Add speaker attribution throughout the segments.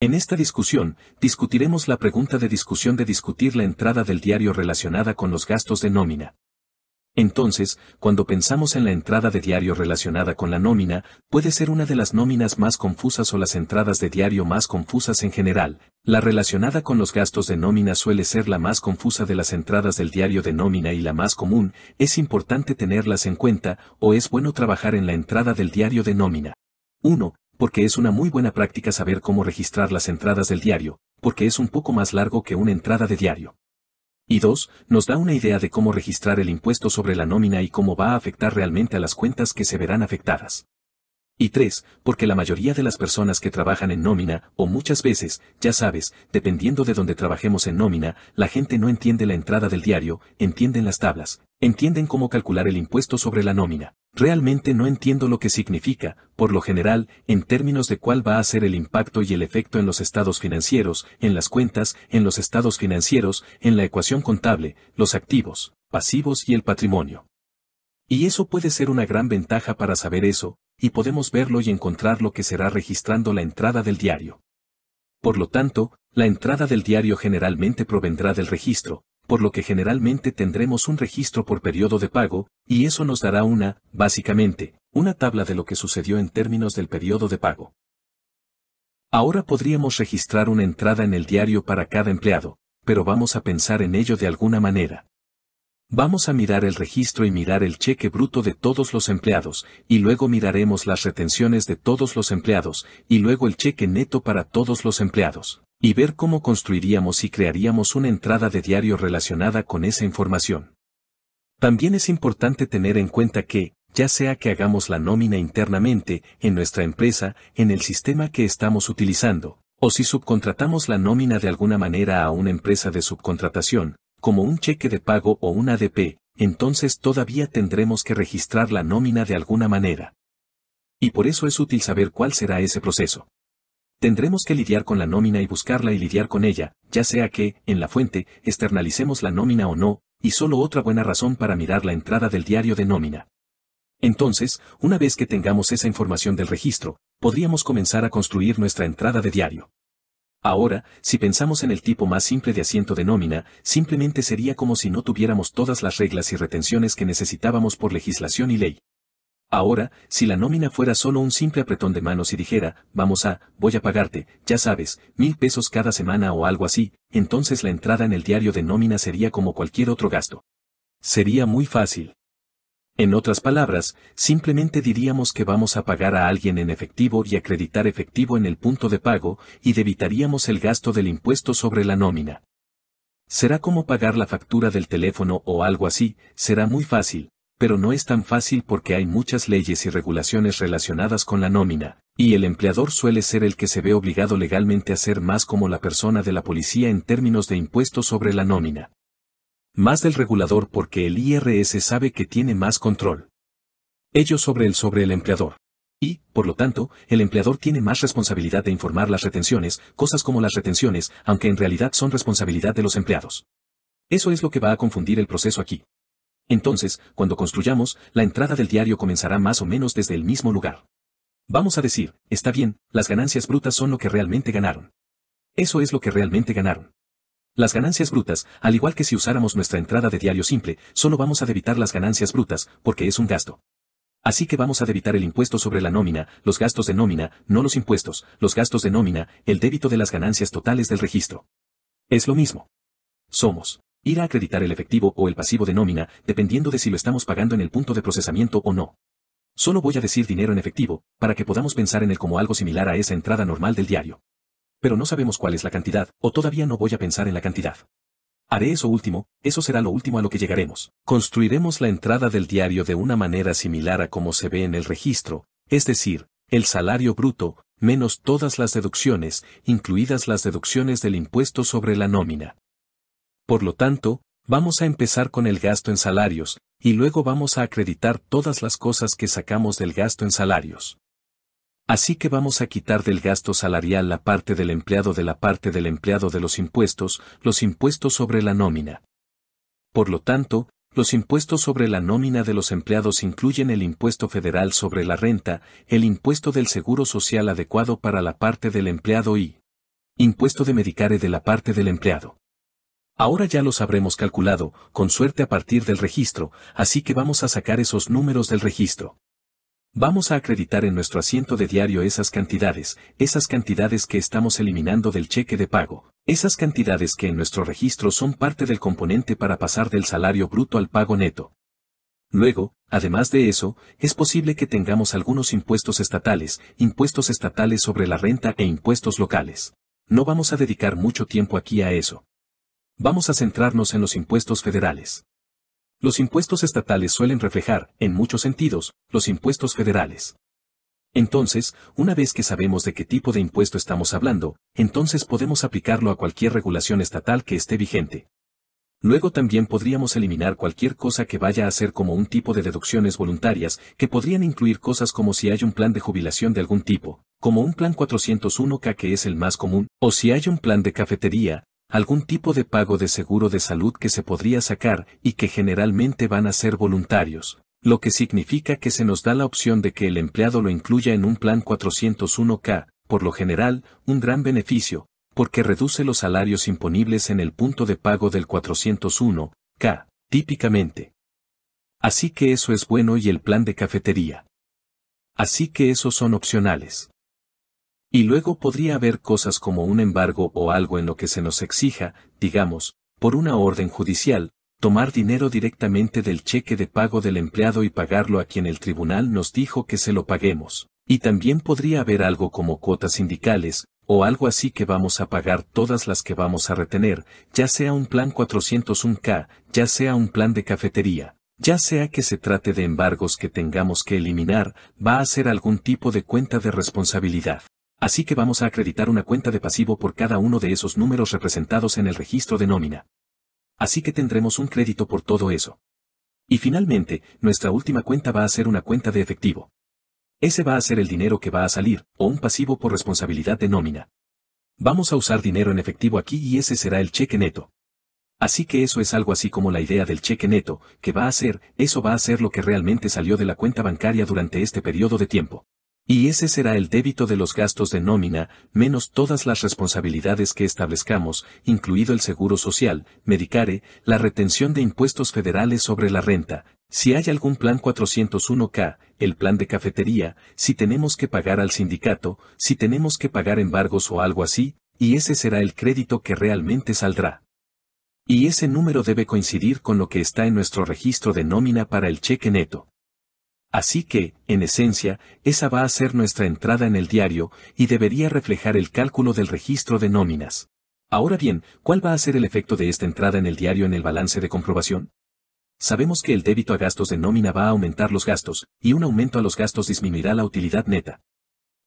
Speaker 1: En esta discusión, discutiremos la pregunta de discusión de discutir la entrada del diario relacionada con los gastos de nómina. Entonces, cuando pensamos en la entrada de diario relacionada con la nómina, puede ser una de las nóminas más confusas o las entradas de diario más confusas en general. La relacionada con los gastos de nómina suele ser la más confusa de las entradas del diario de nómina y la más común, es importante tenerlas en cuenta o es bueno trabajar en la entrada del diario de nómina. 1 porque es una muy buena práctica saber cómo registrar las entradas del diario, porque es un poco más largo que una entrada de diario. Y dos, Nos da una idea de cómo registrar el impuesto sobre la nómina y cómo va a afectar realmente a las cuentas que se verán afectadas. Y tres, Porque la mayoría de las personas que trabajan en nómina, o muchas veces, ya sabes, dependiendo de donde trabajemos en nómina, la gente no entiende la entrada del diario, entienden las tablas, Entienden cómo calcular el impuesto sobre la nómina. Realmente no entiendo lo que significa, por lo general, en términos de cuál va a ser el impacto y el efecto en los estados financieros, en las cuentas, en los estados financieros, en la ecuación contable, los activos, pasivos y el patrimonio. Y eso puede ser una gran ventaja para saber eso, y podemos verlo y encontrar lo que será registrando la entrada del diario. Por lo tanto, la entrada del diario generalmente provendrá del registro, por lo que generalmente tendremos un registro por periodo de pago, y eso nos dará una, básicamente, una tabla de lo que sucedió en términos del periodo de pago. Ahora podríamos registrar una entrada en el diario para cada empleado, pero vamos a pensar en ello de alguna manera. Vamos a mirar el registro y mirar el cheque bruto de todos los empleados, y luego miraremos las retenciones de todos los empleados, y luego el cheque neto para todos los empleados y ver cómo construiríamos y crearíamos una entrada de diario relacionada con esa información. También es importante tener en cuenta que, ya sea que hagamos la nómina internamente, en nuestra empresa, en el sistema que estamos utilizando, o si subcontratamos la nómina de alguna manera a una empresa de subcontratación, como un cheque de pago o un ADP, entonces todavía tendremos que registrar la nómina de alguna manera. Y por eso es útil saber cuál será ese proceso. Tendremos que lidiar con la nómina y buscarla y lidiar con ella, ya sea que, en la fuente, externalicemos la nómina o no, y solo otra buena razón para mirar la entrada del diario de nómina. Entonces, una vez que tengamos esa información del registro, podríamos comenzar a construir nuestra entrada de diario. Ahora, si pensamos en el tipo más simple de asiento de nómina, simplemente sería como si no tuviéramos todas las reglas y retenciones que necesitábamos por legislación y ley. Ahora, si la nómina fuera solo un simple apretón de manos y dijera, vamos a, voy a pagarte, ya sabes, mil pesos cada semana o algo así, entonces la entrada en el diario de nómina sería como cualquier otro gasto. Sería muy fácil. En otras palabras, simplemente diríamos que vamos a pagar a alguien en efectivo y acreditar efectivo en el punto de pago, y debitaríamos el gasto del impuesto sobre la nómina. Será como pagar la factura del teléfono o algo así, será muy fácil, pero no es tan fácil porque hay muchas leyes y regulaciones relacionadas con la nómina, y el empleador suele ser el que se ve obligado legalmente a ser más como la persona de la policía en términos de impuestos sobre la nómina. Más del regulador porque el IRS sabe que tiene más control. Ellos sobre el sobre el empleador. Y, por lo tanto, el empleador tiene más responsabilidad de informar las retenciones, cosas como las retenciones, aunque en realidad son responsabilidad de los empleados. Eso es lo que va a confundir el proceso aquí. Entonces, cuando construyamos, la entrada del diario comenzará más o menos desde el mismo lugar. Vamos a decir, está bien, las ganancias brutas son lo que realmente ganaron. Eso es lo que realmente ganaron. Las ganancias brutas, al igual que si usáramos nuestra entrada de diario simple, solo vamos a debitar las ganancias brutas, porque es un gasto. Así que vamos a debitar el impuesto sobre la nómina, los gastos de nómina, no los impuestos, los gastos de nómina, el débito de las ganancias totales del registro. Es lo mismo. Somos. Ir a acreditar el efectivo o el pasivo de nómina, dependiendo de si lo estamos pagando en el punto de procesamiento o no. Solo voy a decir dinero en efectivo, para que podamos pensar en él como algo similar a esa entrada normal del diario. Pero no sabemos cuál es la cantidad, o todavía no voy a pensar en la cantidad. Haré eso último, eso será lo último a lo que llegaremos. Construiremos la entrada del diario de una manera similar a como se ve en el registro, es decir, el salario bruto, menos todas las deducciones, incluidas las deducciones del impuesto sobre la nómina. Por lo tanto, vamos a empezar con el gasto en salarios, y luego vamos a acreditar todas las cosas que sacamos del gasto en salarios. Así que vamos a quitar del gasto salarial la parte del empleado de la parte del empleado de los impuestos, los impuestos sobre la nómina. Por lo tanto, los impuestos sobre la nómina de los empleados incluyen el impuesto federal sobre la renta, el impuesto del seguro social adecuado para la parte del empleado y impuesto de medicare de la parte del empleado. Ahora ya los habremos calculado, con suerte a partir del registro, así que vamos a sacar esos números del registro. Vamos a acreditar en nuestro asiento de diario esas cantidades, esas cantidades que estamos eliminando del cheque de pago, esas cantidades que en nuestro registro son parte del componente para pasar del salario bruto al pago neto. Luego, además de eso, es posible que tengamos algunos impuestos estatales, impuestos estatales sobre la renta e impuestos locales. No vamos a dedicar mucho tiempo aquí a eso. Vamos a centrarnos en los impuestos federales. Los impuestos estatales suelen reflejar, en muchos sentidos, los impuestos federales. Entonces, una vez que sabemos de qué tipo de impuesto estamos hablando, entonces podemos aplicarlo a cualquier regulación estatal que esté vigente. Luego también podríamos eliminar cualquier cosa que vaya a ser como un tipo de deducciones voluntarias, que podrían incluir cosas como si hay un plan de jubilación de algún tipo, como un plan 401k que es el más común, o si hay un plan de cafetería, algún tipo de pago de seguro de salud que se podría sacar y que generalmente van a ser voluntarios, lo que significa que se nos da la opción de que el empleado lo incluya en un plan 401k, por lo general, un gran beneficio, porque reduce los salarios imponibles en el punto de pago del 401k, típicamente. Así que eso es bueno y el plan de cafetería. Así que esos son opcionales. Y luego podría haber cosas como un embargo o algo en lo que se nos exija, digamos, por una orden judicial, tomar dinero directamente del cheque de pago del empleado y pagarlo a quien el tribunal nos dijo que se lo paguemos. Y también podría haber algo como cuotas sindicales, o algo así que vamos a pagar todas las que vamos a retener, ya sea un plan 401k, ya sea un plan de cafetería, ya sea que se trate de embargos que tengamos que eliminar, va a ser algún tipo de cuenta de responsabilidad. Así que vamos a acreditar una cuenta de pasivo por cada uno de esos números representados en el registro de nómina. Así que tendremos un crédito por todo eso. Y finalmente, nuestra última cuenta va a ser una cuenta de efectivo. Ese va a ser el dinero que va a salir, o un pasivo por responsabilidad de nómina. Vamos a usar dinero en efectivo aquí y ese será el cheque neto. Así que eso es algo así como la idea del cheque neto, que va a ser, eso va a ser lo que realmente salió de la cuenta bancaria durante este periodo de tiempo. Y ese será el débito de los gastos de nómina, menos todas las responsabilidades que establezcamos, incluido el seguro social, Medicare, la retención de impuestos federales sobre la renta, si hay algún plan 401k, el plan de cafetería, si tenemos que pagar al sindicato, si tenemos que pagar embargos o algo así, y ese será el crédito que realmente saldrá. Y ese número debe coincidir con lo que está en nuestro registro de nómina para el cheque neto. Así que, en esencia, esa va a ser nuestra entrada en el diario y debería reflejar el cálculo del registro de nóminas. Ahora bien, ¿cuál va a ser el efecto de esta entrada en el diario en el balance de comprobación? Sabemos que el débito a gastos de nómina va a aumentar los gastos, y un aumento a los gastos disminuirá la utilidad neta.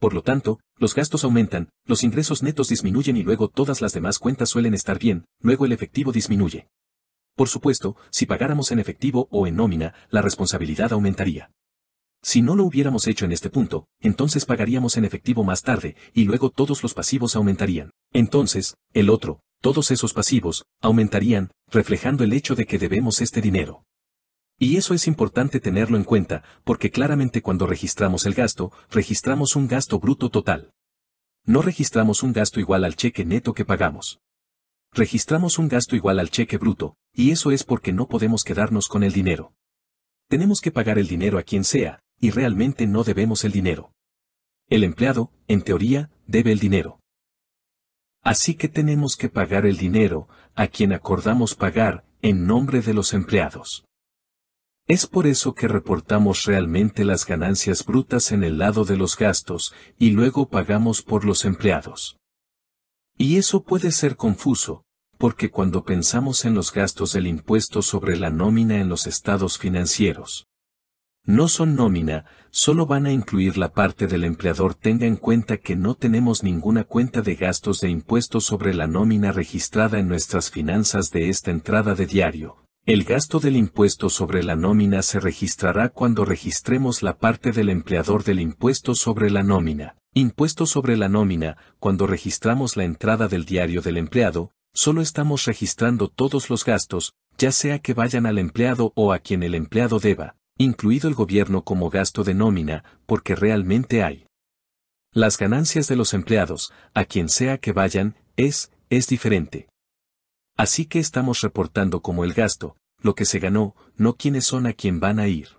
Speaker 1: Por lo tanto, los gastos aumentan, los ingresos netos disminuyen y luego todas las demás cuentas suelen estar bien, luego el efectivo disminuye. Por supuesto, si pagáramos en efectivo o en nómina, la responsabilidad aumentaría. Si no lo hubiéramos hecho en este punto, entonces pagaríamos en efectivo más tarde, y luego todos los pasivos aumentarían. Entonces, el otro, todos esos pasivos, aumentarían, reflejando el hecho de que debemos este dinero. Y eso es importante tenerlo en cuenta, porque claramente cuando registramos el gasto, registramos un gasto bruto total. No registramos un gasto igual al cheque neto que pagamos. Registramos un gasto igual al cheque bruto, y eso es porque no podemos quedarnos con el dinero. Tenemos que pagar el dinero a quien sea, y realmente no debemos el dinero. El empleado, en teoría, debe el dinero. Así que tenemos que pagar el dinero, a quien acordamos pagar, en nombre de los empleados. Es por eso que reportamos realmente las ganancias brutas en el lado de los gastos, y luego pagamos por los empleados. Y eso puede ser confuso, porque cuando pensamos en los gastos del impuesto sobre la nómina en los estados financieros, no son nómina, solo van a incluir la parte del empleador. Tenga en cuenta que no tenemos ninguna cuenta de gastos de impuestos sobre la nómina registrada en nuestras finanzas de esta entrada de diario. El gasto del impuesto sobre la nómina se registrará cuando registremos la parte del empleador del impuesto sobre la nómina. Impuesto sobre la nómina, cuando registramos la entrada del diario del empleado, solo estamos registrando todos los gastos, ya sea que vayan al empleado o a quien el empleado deba incluido el gobierno como gasto de nómina, porque realmente hay. Las ganancias de los empleados, a quien sea que vayan, es, es diferente. Así que estamos reportando como el gasto, lo que se ganó, no quiénes son a quien van a ir.